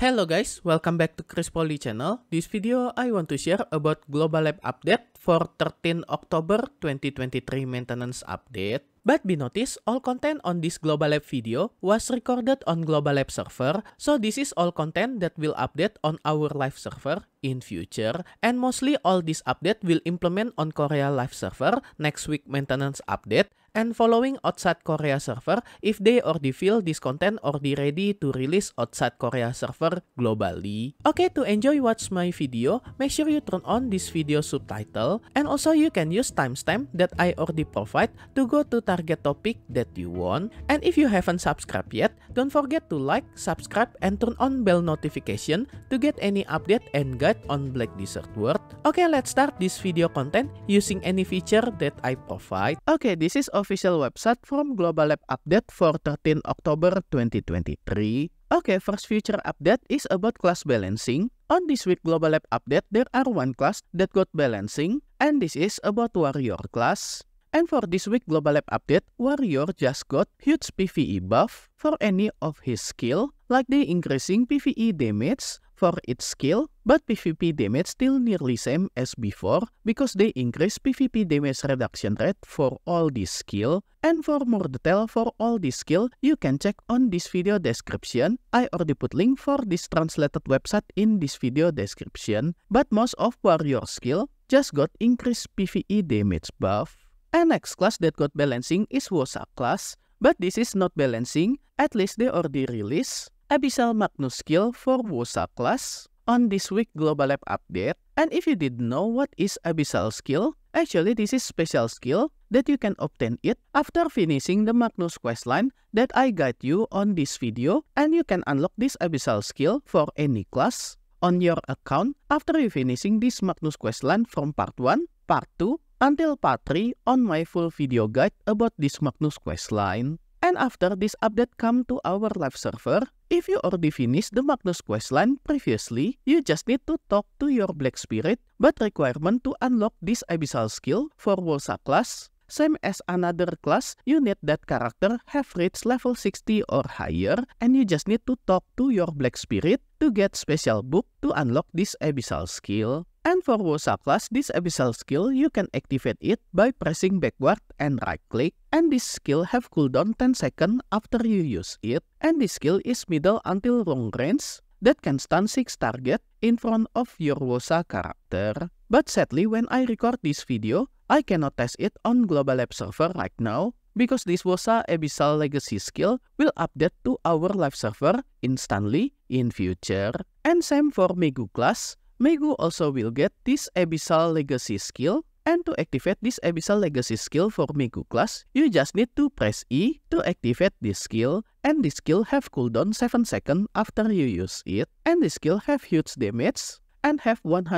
Hello guys, welcome back to Chris Poli channel. This video I want to share about Global Lab update for 13 October 2023 maintenance update. But be noticed, all content on this Global Lab video was recorded on Global Lab server, so this is all content that will update on our live server in future. And mostly all this update will implement on Korea live server next week maintenance update and following outside Korea server if they or the feel this content or the ready to release outside Korea server globally. Okay, to enjoy watch my video, make sure you turn on this video subtitle and also you can use timestamp that I already provide to go to target topic that you want. And if you haven't subscribed yet, Don't forget to like, subscribe, and turn on bell notification to get any update and guide on Black Desert World. Okay, let's start this video content using any feature that I provide. Okay, this is official website from Global Lab Update for 13 October 2023. Okay, first feature update is about class balancing. On this week Global Lab Update, there are one class that got balancing, and this is about warrior class. And for this week Global Lab update, Warrior just got huge PvE buff for any of his skill, like the increasing PvE damage for its skill, but PvP damage still nearly same as before because they increase PvP damage reduction rate for all this skill. And for more detail for all this skill, you can check on this video description. I already put link for this translated website in this video description. But most of warrior skill just got increased PvE damage buff. NX class that got balancing is WhatsApp class, but this is not balancing, at least they already release Abyssal Magnus skill for WhatsApp class on this week Global Lab update. And if you didn't know what is Abyssal skill, actually this is special skill that you can obtain it after finishing the Magnus questline that I guide you on this video and you can unlock this Abyssal skill for any class on your account after you finishing this Magnus questline from part 1, part 2, until Patri on my full video guide about this Magnus questline. And after this update come to our live server, if you already finished the Magnus questline previously, you just need to talk to your Black Spirit, but requirement to unlock this Abyssal skill for Wolsa class, same as another class, you need that character have reached level 60 or higher, and you just need to talk to your Black Spirit to get special book to unlock this Abyssal skill. And for Wosa class, this abyssal skill, you can activate it by pressing backward and right click. And this skill have cooldown 10 second after you use it. And this skill is middle until long range that can stun 6 target in front of your Wosa character. But sadly, when I record this video, I cannot test it on Global Lab server right now because this Wosa Abyssal Legacy skill will update to our live server instantly in future. And same for Megu class, Megu also will get this Abyssal Legacy skill, and to activate this Abyssal Legacy skill for Megu class, you just need to press E to activate this skill, and this skill have cooldown 7 seconds after you use it, and this skill have huge damage, and have 100%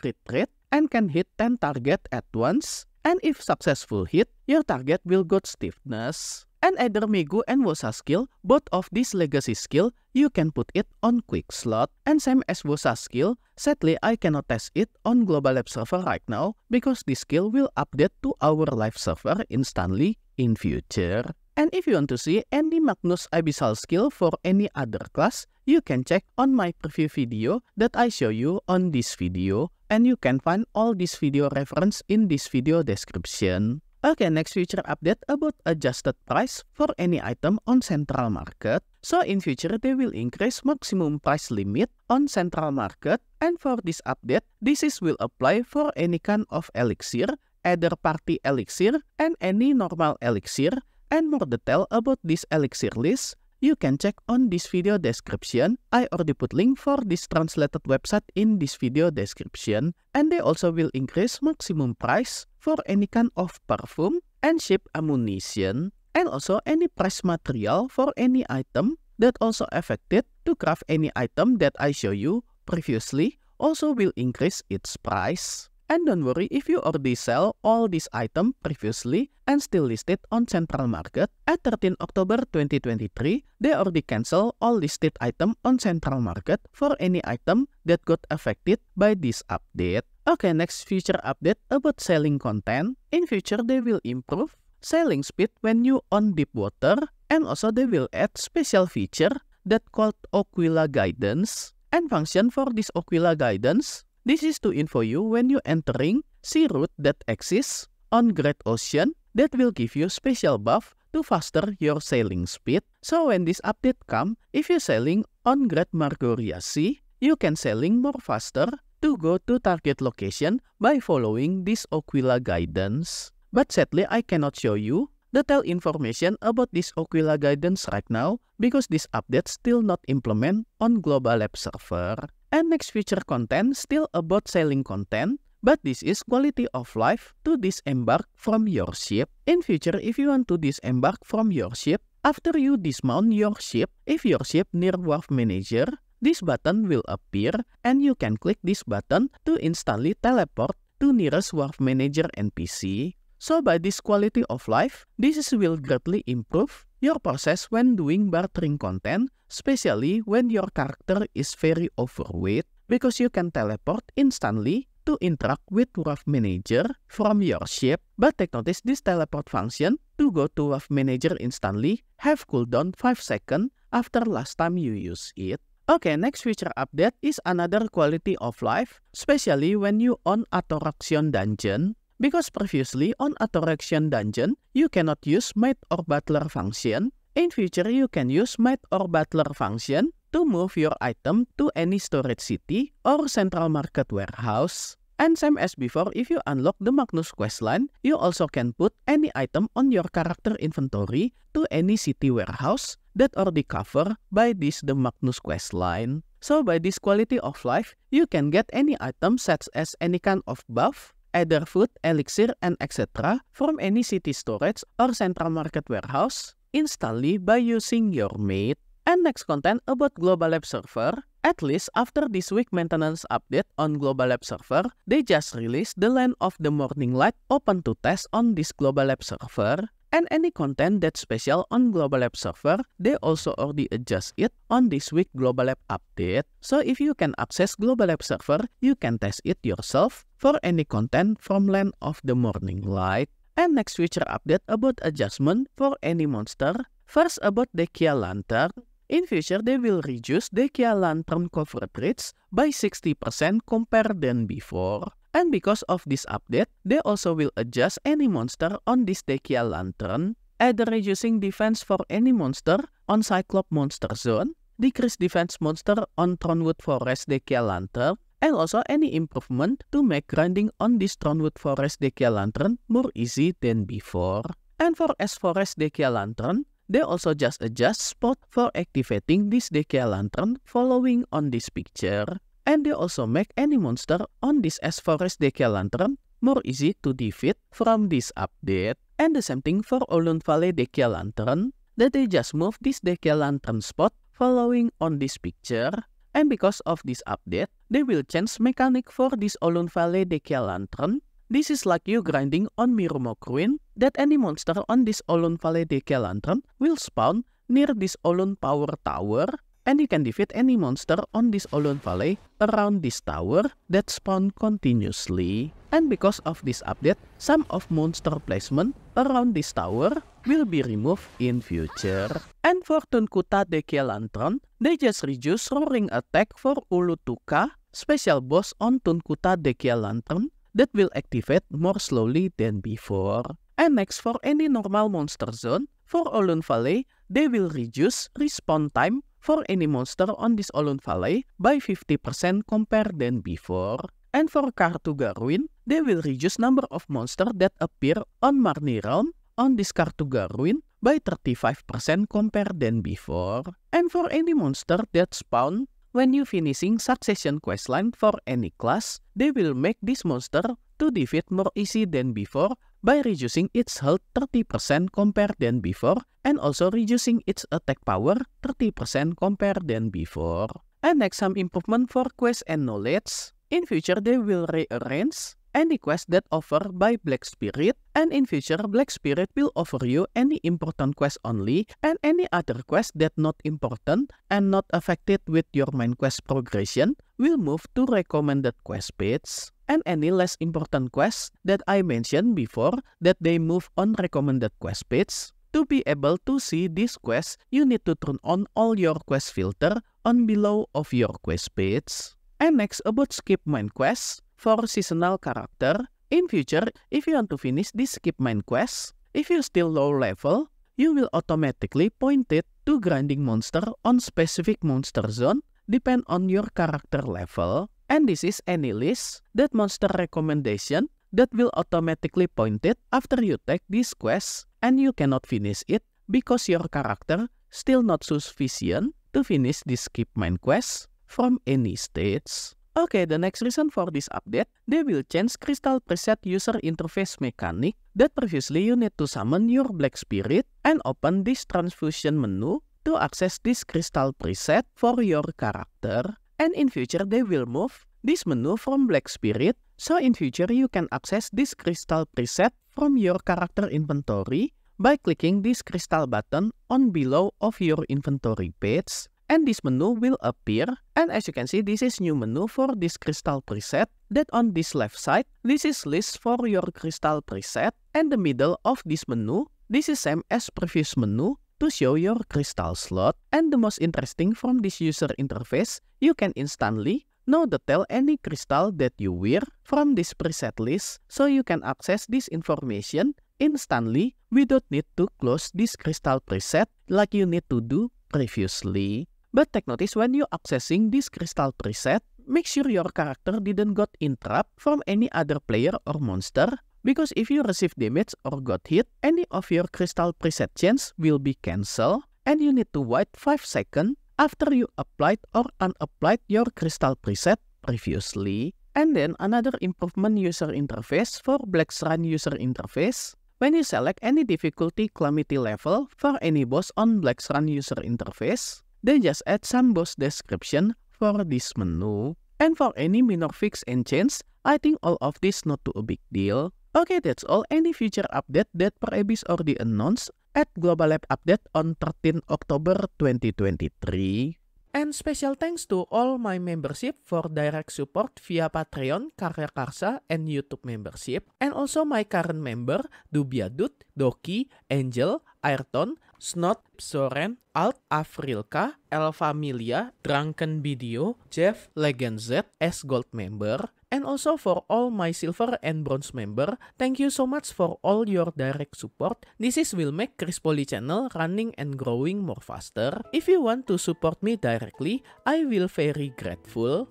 crit rate, and can hit 10 target at once, and if successful hit, your target will got stiffness. And either Migu and Wosa skill, both of these legacy skill, you can put it on quick slot. And same as Wosa skill, sadly I cannot test it on global lab server right now because this skill will update to our live server instantly in future. And if you want to see any Magnus Abyssal skill for any other class, you can check on my preview video that I show you on this video. And you can find all this video reference in this video description. Okay, next future update about adjusted price for any item on central market. So in future, they will increase maximum price limit on central market. And for this update, this is will apply for any kind of elixir, either party elixir and any normal elixir. And more detail about this elixir list You can check on this video description. I already put link for this translated website in this video description. And they also will increase maximum price for any kind of perfume and ship ammunition. And also any price material for any item that also affected to craft any item that I show you previously also will increase its price. And don't worry if you already sell all these items previously and still listed on Central Market. At 13 October 2023, they already cancel all listed item on Central Market for any item that got affected by this update. Okay, next feature update about selling content. In future, they will improve selling speed when you on deep water and also they will add special feature that called Aquila Guidance and function for this Aquila Guidance this is to info you when you entering sea route that exists on Great Ocean that will give you special buff to faster your sailing speed. So when this update come, if you sailing on Great Margoria Sea, you can sailing more faster to go to target location by following this Aquila guidance. But sadly, I cannot show you detailed information about this Aquila guidance right now because this update still not implement on Global Lab server and next future content still about selling content, but this is quality of life to disembark from your ship. In future, if you want to disembark from your ship, after you dismount your ship, if your ship near Wharf Manager, this button will appear and you can click this button to instantly teleport to nearest Wharf Manager NPC. So by this quality of life, this will greatly improve your process when doing bartering content, especially when your character is very overweight, because you can teleport instantly to interact with WAF Manager from your ship, but take notice this teleport function to go to WAF Manager instantly have cooldown 5 second after last time you use it. Okay, next feature update is another quality of life, especially when you on Attraction Dungeon. Because previously on Attraction Dungeon, you cannot use Mate or Butler function, in future you can use Mate or Butler function to move your item to any storage city or central market warehouse. And same as before, if you unlock the Magnus questline, you also can put any item on your character inventory to any city warehouse that already covered by this the Magnus questline. So by this quality of life, you can get any item such as any kind of buff, either food, elixir, and etc. from any city storage or central market warehouse instantly by using your mate. And next content about Global App Server. At least after this week maintenance update on Global App Server, they just released the Land of the Morning Light open to test on this Global App Server. And any content that's special on Global App Server, they also already adjust it on this week Global App update. So if you can access Global App Server, you can test it yourself for any content from Land of the Morning Light, and next feature update about adjustment for any monster. First about the Kia Lantern. In future, they will reduce the Kia Lantern cover rates by 60% compared than before. And because of this update, they also will adjust any monster on this Dekia Lantern, either reducing defense for any monster on Cyclop Monster Zone, decrease defense monster on Thornwood Forest Dekia Lantern, and also any improvement to make grinding on this Thornwood Forest Dekia Lantern more easy than before. And for S Forest Dekia Lantern, they also just adjust spot for activating this Dekia Lantern following on this picture. And they also make any monster on this S Forest Dekia Lantern more easy to defeat from this update. And the same thing for Olun Valley Dekia Lantern, that they just move this Dekia Lantern spot following on this picture and because of this update, they will change mechanic for this Olun Valley Dekia Lantern. This is like you grinding on Mirumokruin, that any monster on this Olun Valley Dekia Lantern will spawn near this Olun Power Tower, and you can defeat any monster on this Olun Valley around this tower that spawn continuously. And because of this update, some of monster placement around this tower will be removed in future. And for Tunkuta Tadekia Lantern, they just reduce roaring attack for Ulutuka, special boss on Tunkuta Tadekia Lantern that will activate more slowly than before. And next for any normal monster zone, for Olun Valley, they will reduce respawn time for any monster on this Olun Valley by 50% compared than before. And for Kartu Ruin, they will reduce number of monsters that appear on Marni Realm on this Kartu Ruin by 35% compared than before. And for any monster that spawn when you finishing succession questline for any class, they will make this monster to defeat more easy than before by reducing its health 30% compared than before and also reducing its attack power 30% compared than before. And next some improvement for quest and knowledge. In future, they will rearrange any quest that offer by Black Spirit, and in future, Black Spirit will offer you any important quest only and any other quest that not important and not affected with your main quest progression will move to recommended quest page and any less important quest that I mentioned before that they move on recommended quest page. To be able to see this quest, you need to turn on all your quest filter on below of your quest page. Annex about skip main quest for seasonal character. In future, if you want to finish this skip main quest, if you still low level, you will automatically point it to grinding monster on specific monster zone depend on your character level and this is any list that monster recommendation that will automatically point it after you take this quest and you cannot finish it because your character still not sufficient to finish this skip main quest from any states. Okay, the next reason for this update, they will change Crystal Preset user interface mechanic that previously you need to summon your black spirit and open this transfusion menu to access this crystal preset for your character. And in future, they will move this menu from black spirit, so in future you can access this crystal preset from your character inventory by clicking this crystal button on below of your inventory page and this menu will appear. And as you can see, this is new menu for this crystal preset that on this left side, this is list for your crystal preset and the middle of this menu, this is same as previous menu to show your crystal slot. And the most interesting from this user interface, you can instantly know the tell any crystal that you wear from this preset list so you can access this information instantly without need to close this crystal preset like you need to do previously. But take notice when you accessing this crystal preset, make sure your character didn't got interrupt from any other player or monster because if you receive damage or got hit, any of your crystal preset chance will be cancelled and you need to wait 5 seconds after you applied or unapplied your crystal preset previously. And then another improvement user interface for Black Shrine user interface. When you select any difficulty calamity level for any boss on Black Shrine user interface, Then just add some boss description for this menu. And for any minor fix and change, I think all of this not too a big deal. Okay, that's all. Any future update that Perabis already announced at Global Lab Update on 13 October 2023. And special thanks to all my membership for direct support via Patreon, Karya Karsa, and YouTube membership. And also my current member, Dubia Dut, Doki, Angel, Ayrton, Snot, Soren, Alt Afrilka, El Familia, Drunken Video, Jeff Legend Z, S Gold member, and also for all my silver and bronze member, thank you so much for all your direct support. This is will make Chris Poly channel running and growing more faster. If you want to support me directly, I will very grateful.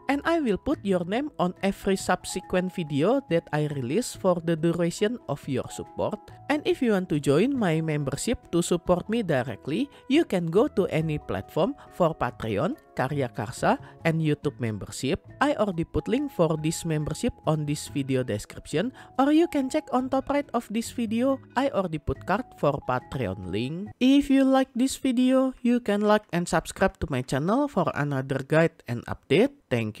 and I will put your name on every subsequent video that I release for the duration of your support. And if you want to join my membership to support me directly, you can go to any platform for Patreon, Karya Karsa, and YouTube membership. I already put link for this membership on this video description or you can check on top right of this video. I already put card for Patreon link. If you like this video, you can like and subscribe to my channel for another guide and update. Thank you